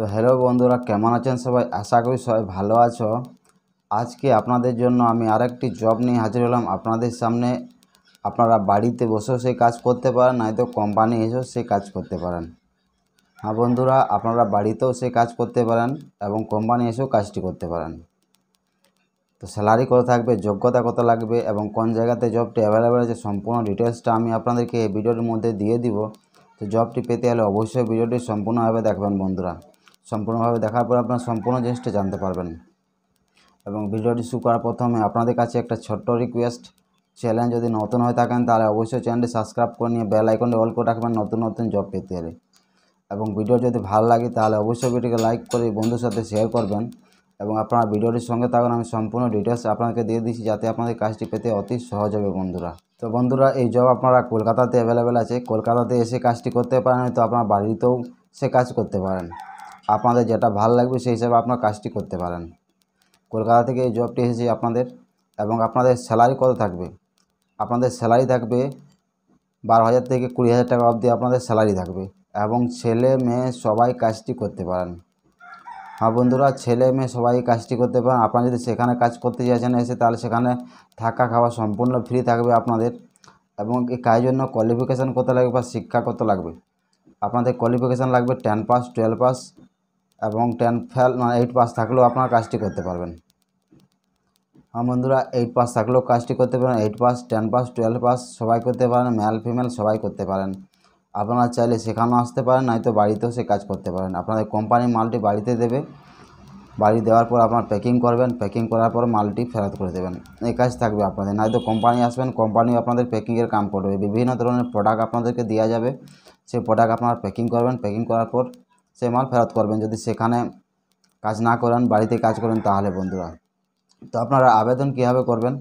তো হ্যালো বন্ধুরা কেমন আছেন সবাই আশা করি সবাই ভালো আছো আজকে আপনাদের জন্য আমি আরেকটি জব নিয়ে হাজির হলাম আপনাদের সামনে আপনারা বাড়িতে বসেও সেই কাজ করতে পারেন নয়তো কোম্পানি এসেও সেই কাজ করতে পারেন হ্যাঁ বন্ধুরা আপনারা বাড়িতেও সেই কাজ করতে পারেন এবং কোম্পানি এসেও কাজটি করতে পারেন তো স্যালারি কত থাকবে যোগ্যতা কত লাগবে এবং কোন জায়গাতে জবটি অ্যাভেলেবেল আছে সম্পূর্ণ ডিটেলসটা আমি আপনাদেরকে এই ভিডিওর মধ্যে দিয়ে দিব তো জবটি পেতে হলে অবশ্যই ভিডিওটি সম্পূর্ণভাবে দেখবেন বন্ধুরা সম্পূর্ণভাবে দেখার পরে আপনার সম্পূর্ণ জিনিসটা জানতে পারবেন এবং ভিডিওটি শুরু করার প্রথমে আপনাদের কাছে একটা ছোট্ট রিকোয়েস্ট চ্যানেল যদি নতুন হয়ে থাকেন তাহলে অবশ্যই চ্যানেলটি সাবস্ক্রাইব করে নিয়ে বেল আইকনটি অল করে রাখবেন নতুন নতুন জব পেতে হলে এবং ভিডিও যদি ভালো লাগে তাহলে অবশ্যই ভিডিওকে লাইক করে বন্ধুর সাথে শেয়ার করবেন এবং আপনারা ভিডিওটির সঙ্গে থাকুন আমি সম্পূর্ণ ডিটেলস আপনাকে দিয়ে দিচ্ছি যাতে আপনাদের কাজটি পেতে অতি সহজ হবে বন্ধুরা তো বন্ধুরা এই জব আপনারা কলকাতাতে অ্যাভেলেবেল আছে কলকাতাতে এসে কাজটি করতে পারেন তো আপনার বাড়িতেও সে কাজ করতে পারেন আপনাদের যেটা ভালো লাগবে সেই হিসাবে আপনার কাজটি করতে পারেন কলকাতা থেকে এই জবটি এসেছে আপনাদের এবং আপনাদের স্যালারি কত থাকবে আপনাদের স্যালারি থাকবে বারো হাজার থেকে কুড়ি হাজার টাকা অবধি আপনাদের স্যালারি থাকবে এবং ছেলে মেয়ে সবাই কাজটি করতে পারেন হ্যাঁ বন্ধুরা ছেলে মেয়ে সবাই কাজটি করতে পারেন আপনারা যদি সেখানে কাজ করতে চাইছেন এসে তাহলে সেখানে থাকা খাওয়া সম্পূর্ণ ফ্রি থাকবে আপনাদের এবং এই কাজের জন্য কোয়ালিফিকেশান কত লাগবে বা শিক্ষা কত লাগবে আপনাদের কোয়ালিফিকেশান লাগবে টেন পাস টুয়েলভ পাস এবং টেন ফেল মানে এইট পাস থাকলেও আপনারা কাজটি করতে পারবেন আমার হ্যাঁ বন্ধুরা এইট পাস থাকলেও কাজটি করতে পারেন eight pass ten pass twelve pass সবাই করতে পারেন মেল ফিমেল সবাই করতে পারেন আপনারা চাইলে সেখানেও আসতে পারেন নয়তো বাড়িতেও সে কাজ করতে পারেন আপনাদের কোম্পানির মালটি বাড়িতে দেবে বাড়ি দেওয়ার পর আপনার প্যাকিং করবেন প্যাকিং করার পর মালটি ফেরত করে দেবেন এই কাজ থাকবে আপনাদের নয়তো কোম্পানি আসবেন কোম্পানি আপনাদের প্যাকিংয়ের কাম করবে বিভিন্ন ধরনের প্রোডাক্ট আপনাদেরকে দেওয়া যাবে সেই প্রোডাক্ট আপনারা প্যাকিং করবেন প্যাকিং করার পর সেই মাল ফেরত করবেন যদি সেখানে কাজ না করেন বাড়িতে কাজ করেন তাহলে বন্ধুরা তো আপনারা আবেদন কীভাবে করবেন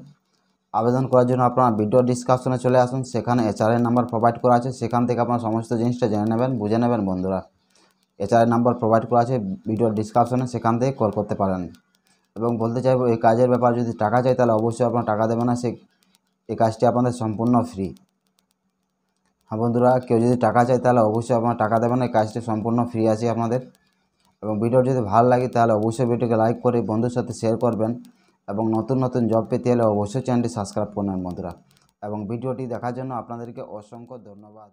আবেদন করার জন্য আপনারা ভিডিও ডিসকাশনে চলে আসুন সেখানে এর নাম্বার প্রোভাইড করা আছে সেখান থেকে আপনার সমস্ত জিনিসটা জেনে নেবেন বুঝে নেবেন বন্ধুরা এর নাম্বার প্রোভাইড করা আছে ভিডিও ডিসকাশনে সেখান থেকে কল করতে পারেন এবং বলতে চাইব এই কাজের ব্যাপারে যদি টাকা চাই তাহলে অবশ্যই আপনার টাকা দেবেন না সে এই কাজটি আপনাদের সম্পূর্ণ ফ্রি হ্যাঁ বন্ধুরা কেউ যদি টাকা চায় তাহলে অবশ্যই আপনারা টাকা দেবেন এই কাজটি সম্পূর্ণ ফ্রি আছে আপনাদের এবং ভিডিও যদি ভালো লাগে তাহলে অবশ্যই ভিডিওকে লাইক করে বন্ধুর সাথে শেয়ার করবেন এবং নতুন নতুন জব পেতে হলে অবশ্যই চ্যানেলটি সাবস্ক্রাইব করবেন বন্ধুরা এবং ভিডিওটি দেখার জন্য আপনাদেরকে অসংখ্য ধন্যবাদ